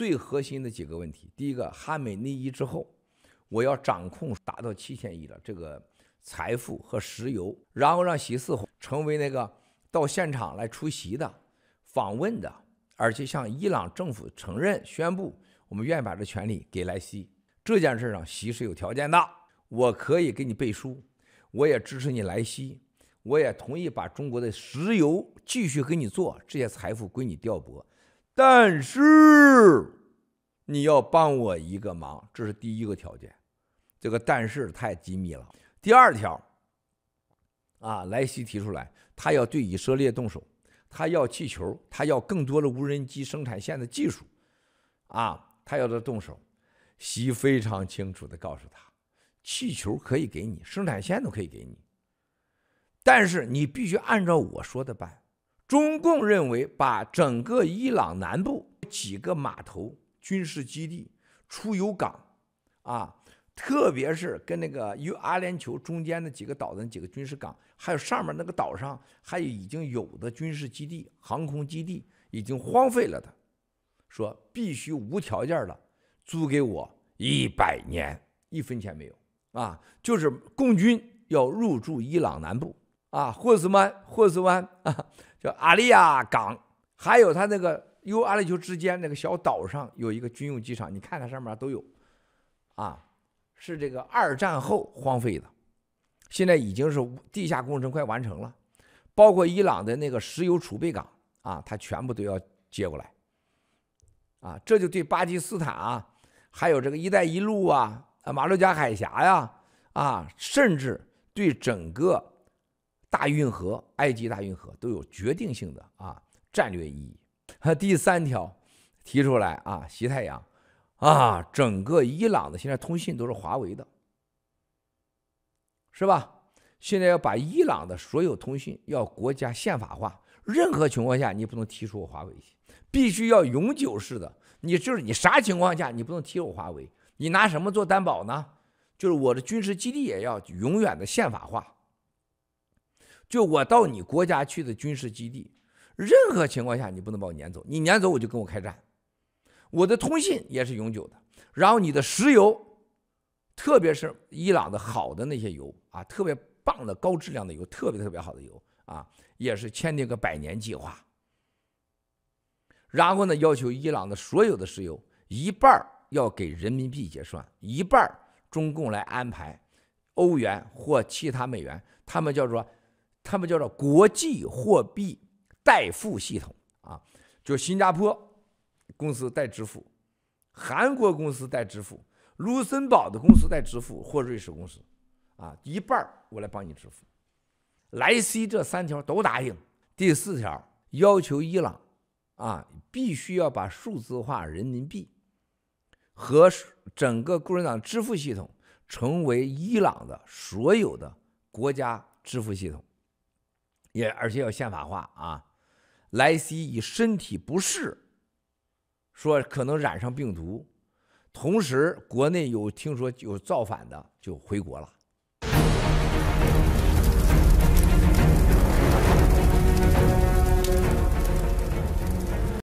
最核心的几个问题，第一个，哈美内伊之后，我要掌控达到七千亿的这个财富和石油，然后让习四成为那个到现场来出席的访问的，而且向伊朗政府承认宣布，我们愿意把这权利给莱西。这件事上，习是有条件的，我可以给你背书，我也支持你莱西，我也同意把中国的石油继续给你做，这些财富归你调拨。但是你要帮我一个忙，这是第一个条件。这个但是太机密了。第二条，啊，莱西提出来，他要对以色列动手，他要气球，他要更多的无人机生产线的技术，啊，他要他动手。西非常清楚的告诉他，气球可以给你，生产线都可以给你，但是你必须按照我说的办。中共认为，把整个伊朗南部几个码头、军事基地、出油港，啊，特别是跟那个与阿联酋中间的几个岛的几个军事港，还有上面那个岛上还有已经有的军事基地、航空基地，已经荒废了的，说必须无条件的租给我一百年，一分钱没有啊！就是共军要入驻伊朗南部啊，霍斯湾，霍斯湾。叫阿利亚港，还有它那个由阿里酋之间那个小岛上有一个军用机场，你看看上面都有，啊，是这个二战后荒废的，现在已经是地下工程快完成了，包括伊朗的那个石油储备港啊，它全部都要接过来，啊，这就对巴基斯坦啊，还有这个“一带一路”啊，啊，马六甲海峡呀，啊，甚至对整个。大运河，埃及大运河都有决定性的啊战略意义。第三条提出来啊，西太阳啊，整个伊朗的现在通信都是华为的，是吧？现在要把伊朗的所有通信要国家宪法化，任何情况下你不能提出我华为，必须要永久式的。你就是你啥情况下你不能提我华为？你拿什么做担保呢？就是我的军事基地也要永远的宪法化。就我到你国家去的军事基地，任何情况下你不能把我撵走，你撵走我就跟我开战。我的通信也是永久的，然后你的石油，特别是伊朗的好的那些油啊，特别棒的高质量的油，特别特别好的油啊，也是签订个百年计划。然后呢，要求伊朗的所有的石油一半要给人民币结算，一半中共来安排，欧元或其他美元，他们叫做。他们叫做国际货币代付系统啊，就新加坡公司代支付，韩国公司代支付，卢森堡的公司代支付或瑞士公司，啊，一半我来帮你支付。莱西这三条都答应。第四条要求伊朗啊，必须要把数字化人民币和整个共产党支付系统成为伊朗的所有的国家支付系统。也而且要宪法化啊！莱西以身体不适，说可能染上病毒，同时国内有听说有造反的，就回国了。